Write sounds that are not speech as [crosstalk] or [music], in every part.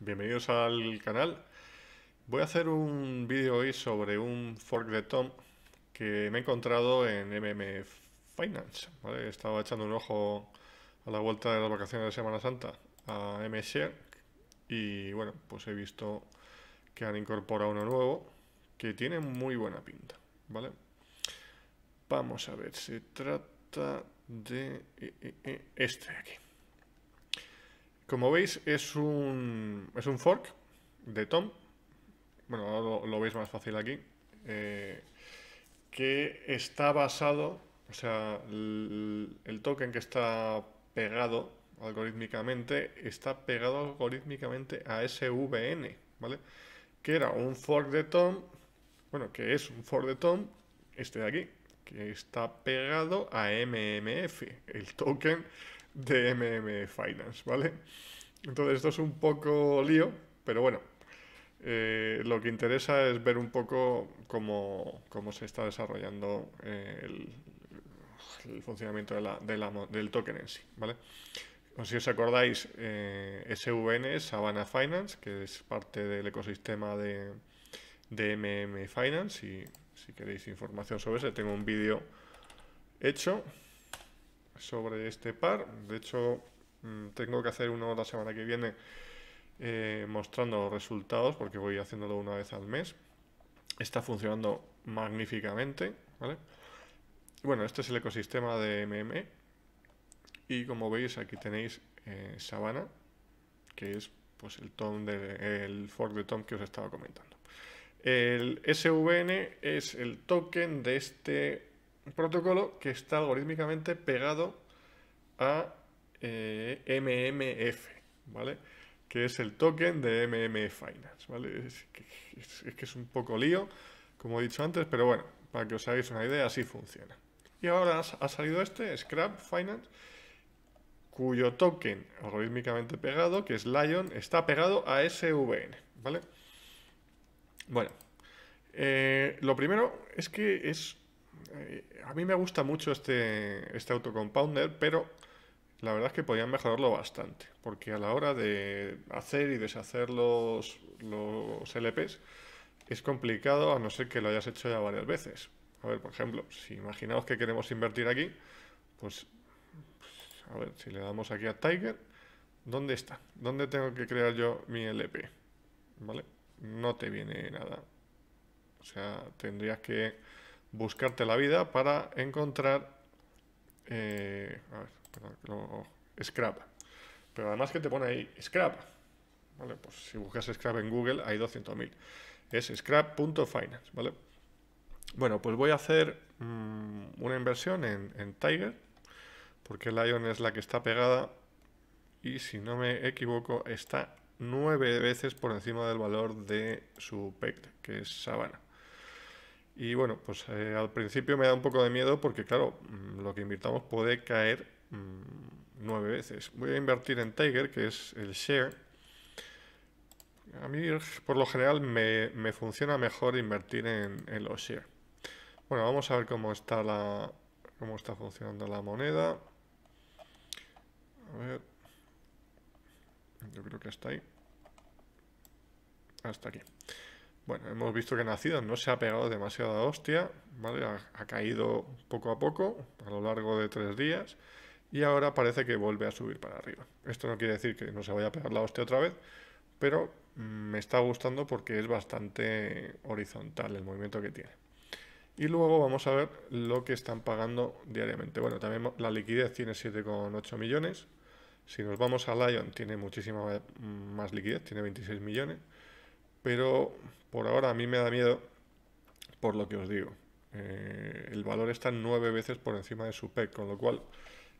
bienvenidos al canal. Voy a hacer un vídeo hoy sobre un fork de Tom que me he encontrado en MM Finance. Estaba echando un ojo a la vuelta de las vacaciones de Semana Santa a MShare y bueno, pues he visto que han incorporado uno nuevo que tiene muy buena pinta. ¿vale? Vamos a ver, se trata de eh, eh, eh, este de aquí. Como veis, es un, es un fork de Tom. Bueno, ahora lo, veis más fácil aquí. Eh, que está basado, o sea, el, el token que está pegado algorítmicamente está pegado algorítmicamente a SVN, ¿vale? Que era un fork de Tom, bueno, que es un fork de Tom, este de aquí, que está pegado a MMF, el token de MM Finance, ¿vale? Entonces esto es un poco lío, pero bueno, eh, lo que interesa es ver un poco cómo, se está desarrollando eh, el, funcionamiento del token en sí, ¿vale? Si os acordáis, eh, SVN Savannah Finance, que es parte del ecosistema de, de MM Finance y si queréis información sobre eso, tengo un vídeo hecho sobre este par. De hecho, mm, tengo que hacer uno la semana que viene eh, mostrando los resultados, porque voy haciéndolo una vez al mes. Está funcionando magníficamente, Bueno, este es el ecosistema de MME. Y como veis, aquí tenéis eh, Sabana, que es pues, el, tom de, el fork de Tom que os estaba comentando. El SVN es el token de este protocolo que está algorítmicamente pegado a eh, MMF, ¿vale? Que es el token de MMF Finance, ¿vale? Es que, es, un poco lío, como he dicho antes, pero bueno, para que os hagáis una idea, así funciona. Y ahora ha salido este, Scrap Finance, cuyo token algorítmicamente pegado, que es Lion, está pegado a SVN, ¿vale? Bueno, eh, lo primero es que es eh, a mí me gusta mucho este, este autocompounder, pero la verdad es que podían mejorarlo bastante, porque a la hora de hacer y deshacer los, los LPs es complicado a no ser que lo hayas hecho ya varias veces. A ver, por ejemplo, si imaginaos que queremos invertir aquí, pues, pues a ver, si le damos aquí a Tiger, ¿dónde está? ¿Dónde tengo que crear yo mi LP? ¿Vale? No te viene nada. O sea, tendrías que buscarte la vida para encontrar... Eh, scrap. Pero además que te pone ahí scrap. Pues si buscas scrap en Google hay 200.000. Es scrap.finance, ¿vale? Bueno, pues voy a hacer mm, una inversión en, Tiger, porque Lion es la que está pegada y si no me equivoco está nueve veces por encima del valor de su PEC, que es Sabana. Y bueno, pues eh, al principio me da un poco de miedo porque claro, mm, lo que invirtamos puede caer mm, nueve veces. Voy a invertir en Tiger, que es el share. A mí por lo general me, funciona mejor invertir en, los share. Bueno, vamos a ver cómo está la cómo está funcionando la moneda. A ver. Yo creo que está ahí. Hasta aquí. Bueno, hemos visto que Nacido no se ha pegado demasiada hostia, ¿vale? Ha, ha, caído poco a poco, a lo largo de tres días, y ahora parece que vuelve a subir para arriba. Esto no quiere decir que no se vaya a pegar la hostia otra vez, pero mm, me está gustando porque es bastante horizontal el movimiento que tiene. Y luego vamos a ver lo que están pagando diariamente. Bueno, también la liquidez tiene 7,8 millones. Si nos vamos a Lion tiene muchísima mm, más liquidez, tiene 26 millones pero por ahora a mí me da miedo por lo que os digo. Eh, el valor está nueve veces por encima de su PEC, con lo cual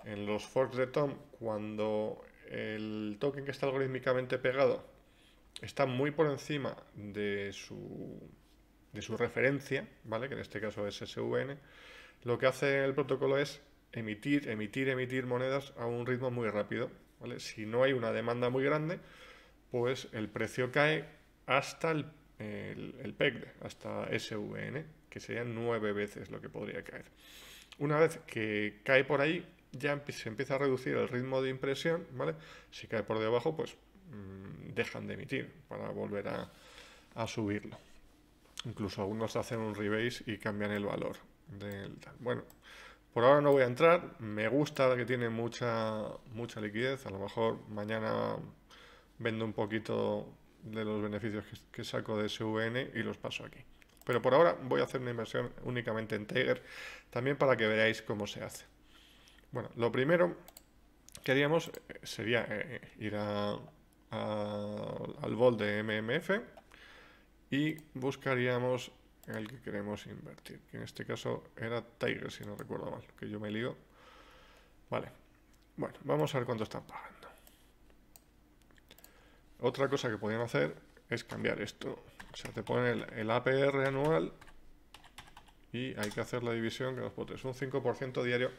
en los forks de Tom, cuando el token que está algorítmicamente pegado está muy por encima de su, de su referencia, ¿vale? que en este caso es SVN, lo que hace el protocolo es emitir, emitir, emitir monedas a un ritmo muy rápido. Si no hay una demanda muy grande, pues el precio cae hasta el, el, hasta SVN, que serían nueve veces lo que podría caer. Una vez que cae por ahí, ya se empieza a reducir el ritmo de impresión, ¿vale? Si cae por debajo, pues mm, dejan de emitir para volver a, subirlo. Incluso algunos hacen un rebase y cambian el valor del Bueno, por ahora no voy a entrar. Me gusta que tiene mucha, mucha liquidez. A lo mejor mañana vendo un poquito de los beneficios que, saco de SVN y los paso aquí. Pero por ahora voy a hacer una inversión únicamente en Tiger, también para que veáis cómo se hace. Bueno, lo primero que haríamos eh, sería eh, eh, ir al bol de MMF y buscaríamos el que queremos invertir, que en este caso era Tiger, si no recuerdo mal, que yo me lío. Vale, bueno, vamos a ver cuánto están pagando. Otra cosa que podían hacer es cambiar esto. O sea, te ponen el, APR anual y hay que hacer la división que nos es Un 5% diario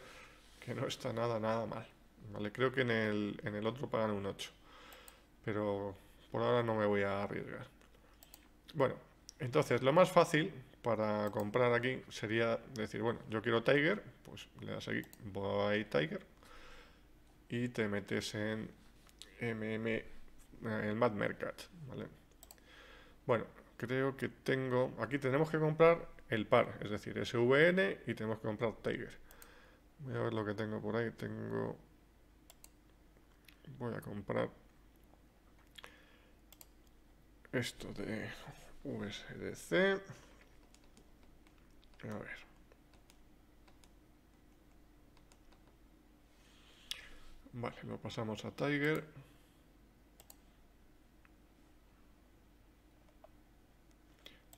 que no está nada, nada mal. Vale, creo que en el, otro pagan un 8. Pero por ahora no me voy a arriesgar. Bueno, entonces lo más fácil para comprar aquí sería decir, bueno, yo quiero Tiger, pues le das aquí, buy Tiger, y te metes en MM el eh, Mad Mercat, ¿vale? Bueno, creo que tengo... Aquí tenemos que comprar el par, es decir, SVN y tenemos que comprar Tiger. Voy a ver lo que tengo por ahí. Tengo... Voy a comprar... Esto de USDC. A ver. Vale, lo pasamos a Tiger.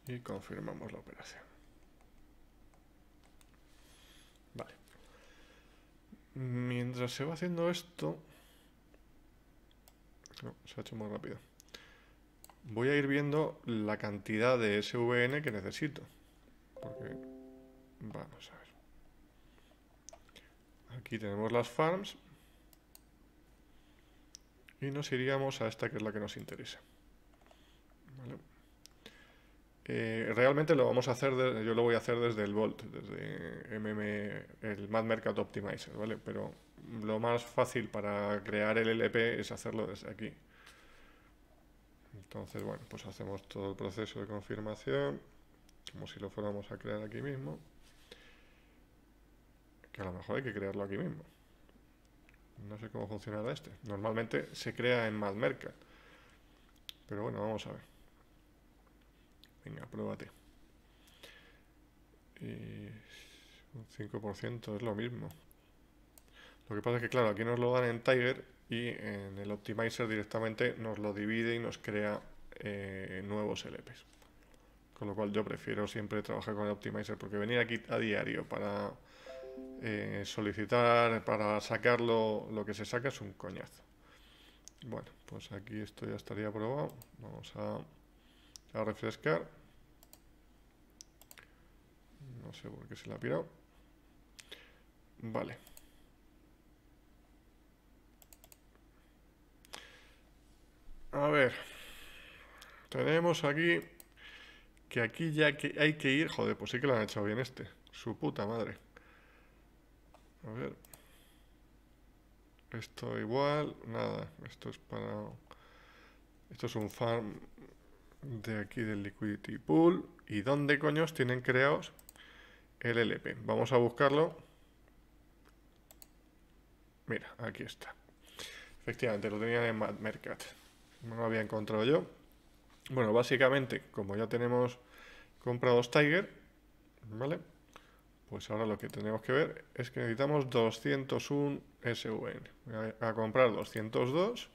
y confirmamos la operación. Vale. Mientras se va haciendo esto... No, se ha hecho muy rápido. Voy a ir viendo la cantidad de SVN que necesito. Vamos a ver. Aquí tenemos las farms. Y nos iríamos a esta que es la que nos interesa. Vale. Eh, realmente lo vamos a hacer, yo lo voy a hacer desde el Volt, desde MM, el Mad Optimizer, ¿vale? Pero lo más fácil para crear el LP es hacerlo desde aquí. Entonces, bueno, pues hacemos todo el proceso de confirmación, como si lo fuéramos a crear aquí mismo. Que a lo mejor hay que crearlo aquí mismo. No sé cómo funcionará este. Normalmente se crea en Mad Pero bueno, vamos a ver. Venga, pruébate. Y un 5% es lo mismo. Lo que pasa es que, claro, aquí nos lo dan en Tiger y en el Optimizer directamente nos lo divide y nos crea eh, nuevos LPs. Con lo cual yo prefiero siempre trabajar con el Optimizer porque venir aquí a diario para eh, solicitar, para sacarlo, lo que se saca es un coñazo. Bueno, pues aquí esto ya estaría probado. Vamos a refrescar. No sé por qué se la ha pirado. Vale. A ver. Tenemos aquí... Que aquí ya que hay que ir... Joder, pues sí que lo han echado bien este. Su puta madre. A ver. Esto igual. Nada. Esto es para... Esto es un farm de aquí del Liquidity Pool. ¿Y dónde coños tienen creados Llp, Vamos a buscarlo. Mira, aquí está. Efectivamente, lo tenía en MadMercat. No lo había encontrado yo. Bueno, básicamente, como ya tenemos comprados Tiger, ¿vale? Pues ahora lo que tenemos que ver es que necesitamos 201 SVN. Voy a, a comprar 202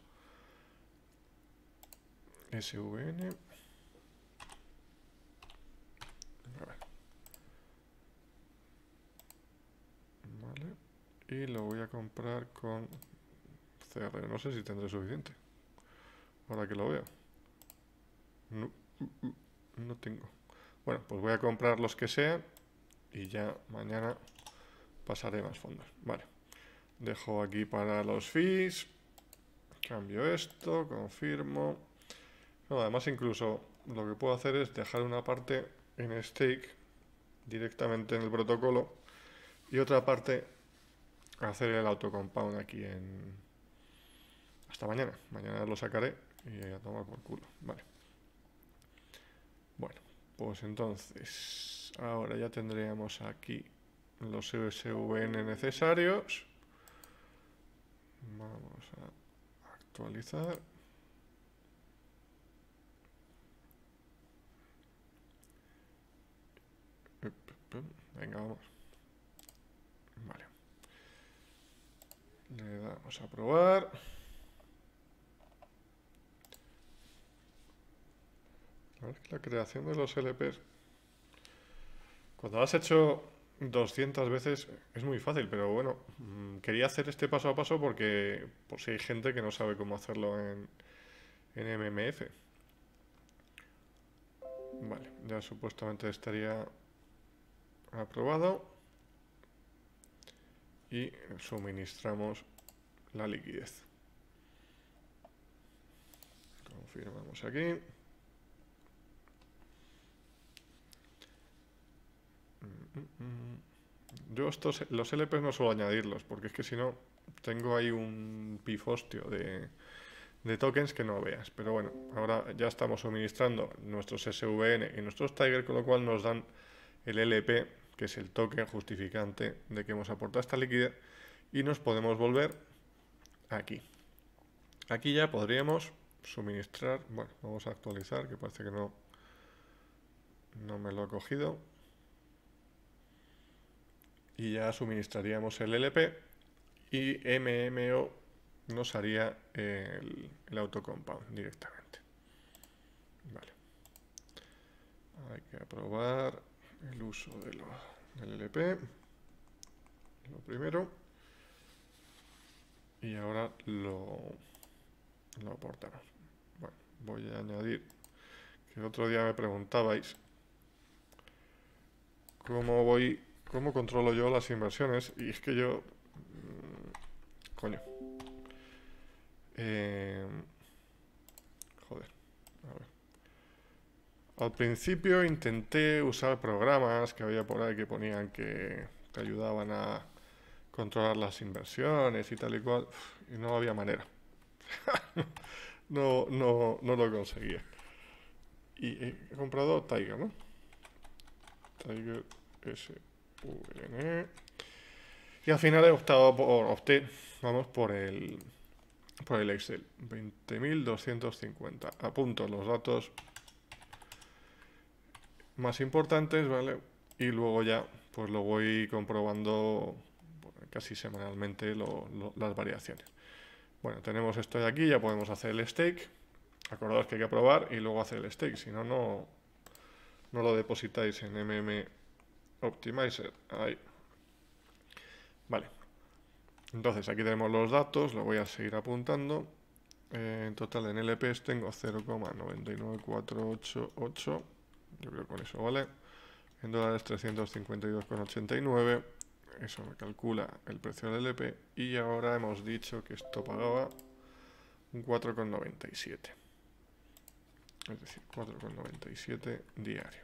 SVN. Y lo voy a comprar con CR. No sé si tendré suficiente. Ahora que lo veo. Mm, no, tengo. Bueno, pues voy a comprar los que sea Y ya mañana pasaré más fondos. Vale. Dejo aquí para los fees. Cambio esto. Confirmo. además incluso lo que puedo hacer es dejar una parte en stake directamente en el protocolo y otra parte hacer el autocompound aquí en... Hasta mañana. Mañana lo sacaré y a toma por culo. Vale. Bueno, pues entonces... Ahora ya tendríamos aquí los SVN necesarios. Vamos a actualizar. Venga, vamos. Le damos a probar. La, creación de los LPs. Cuando lo has hecho 200 veces es muy fácil, pero bueno, mm, quería hacer este paso a paso porque por si hay gente que no sabe cómo hacerlo en MMF. Vale, ya supuestamente estaría aprobado y suministramos la liquidez. Confirmamos aquí. Mm, mm, mm. Yo estos, los LP no suelo añadirlos, porque es que si no tengo ahí un pifostio de, de tokens que no veas. Pero bueno, ahora ya estamos suministrando nuestros SVN y nuestros Tiger, con lo cual nos dan el LP que es el toque justificante de que hemos aportado esta liquidez, y nos podemos volver aquí. Aquí ya podríamos suministrar, bueno, vamos a actualizar, que parece que no, no me lo ha cogido, y ya suministraríamos el LP y MMO nos haría el, el autocompound directamente. Vale. Hay que aprobar el uso de lo, del LP, lo primero, y ahora lo, lo aportamos. Bueno, voy a añadir que el otro día me preguntabais cómo voy, cómo controlo yo las inversiones, y es que yo, mm, coño, eh, Al principio intenté usar programas que había por ahí que ponían que te ayudaban a controlar las inversiones y tal y cual, y no había manera. [laughs] no, lo conseguía. Y eh, he comprado Tiger, ¿no? Tiger SVN. E. Y al final he optado por, vamos, por el, por el Excel. 20.250. Apunto los datos más importantes, ¿vale? Y luego ya, pues lo voy comprobando casi semanalmente las variaciones. Bueno, tenemos esto de aquí, ya podemos hacer el stake. Acordaos que hay que probar y luego hacer el stake, si no, no lo depositáis en MM Optimizer. Ahí. Vale. Entonces, aquí tenemos los datos, lo voy a seguir apuntando. Eh, en total en LPs tengo 0,99488 yo creo con eso, ¿vale? En dólares 352,89. Eso me calcula el precio del LP. Y ahora hemos dicho que esto pagaba 4,97. Es decir, 4,97 diario.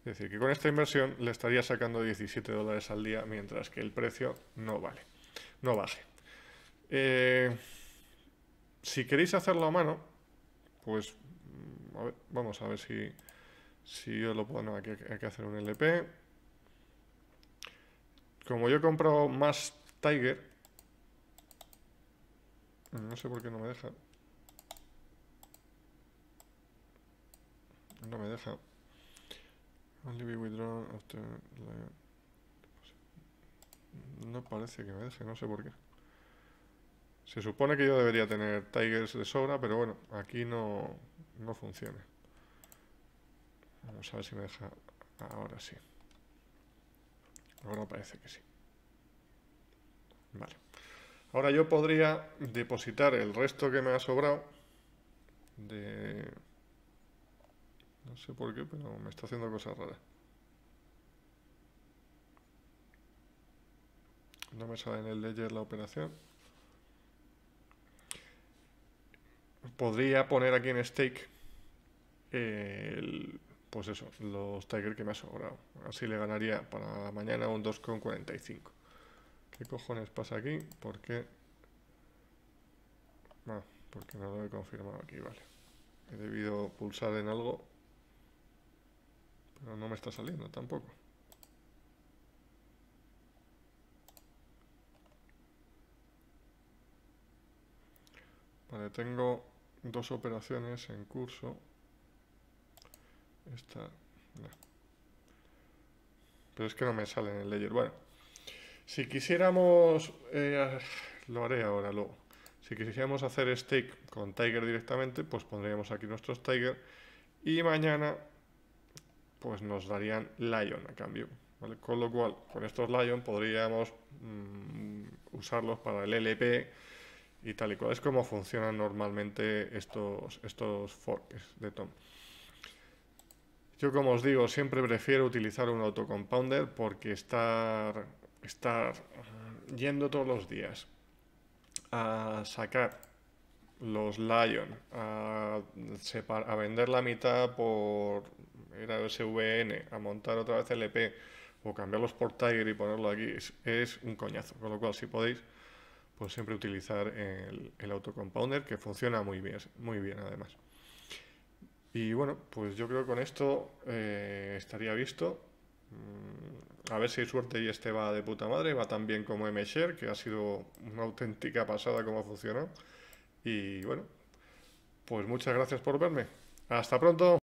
Es decir, que con esta inversión le estaría sacando 17 dólares al día, mientras que el precio no vale, no baje. Eh, si queréis hacerlo a mano, pues mm, vamos a ver si, si yo lo puedo... No, aquí hay que hacer un LP. Como yo compro más Tiger... No sé por qué no me deja. No me deja. No parece que me deje, no sé por qué. Se supone que yo debería tener Tigers de sobra, pero bueno, aquí no, no funciona. Vamos a ver si me deja... Ahora sí. Ahora parece que sí. Vale. Ahora yo podría depositar el resto que me ha sobrado de... No sé por qué, pero me está haciendo cosas raras. No me sale en el ledger la operación. Podría poner aquí en stake eh, el pues eso, los Tiger que me ha sobrado. Así le ganaría para mañana un 2,45. ¿Qué cojones pasa aquí? ¿Por qué? No, ah, porque no lo he confirmado aquí, vale. He debido pulsar en algo. Pero no me está saliendo tampoco. Vale, tengo dos operaciones en curso. Esta... Pero es que no me sale en el layer. Bueno, si quisiéramos... Eh, lo haré ahora, luego. Si quisiéramos hacer stake con Tiger directamente, pues pondríamos aquí nuestros Tiger. Y mañana, pues nos darían Lion a cambio. Con lo cual, con estos Lion podríamos mm, usarlos para el LP y tal y cual. Es como funcionan normalmente estos, estos forks de Tom. Yo como os digo, siempre prefiero utilizar un autocompounder porque estar, yendo todos los días a sacar los Lion, a, a vender la mitad por era SVN, a montar otra vez el LP o cambiarlos por Tiger y ponerlo aquí, es, un coñazo. Con lo cual, si podéis, pues siempre utilizar el, el autocompounder que funciona muy bien, muy bien además. Y bueno, pues yo creo que con esto eh, estaría visto. Mm, a ver si hay suerte y este va de puta madre, va tan bien como MShare, que ha sido una auténtica pasada como funcionó. Y bueno, pues muchas gracias por verme. Hasta pronto.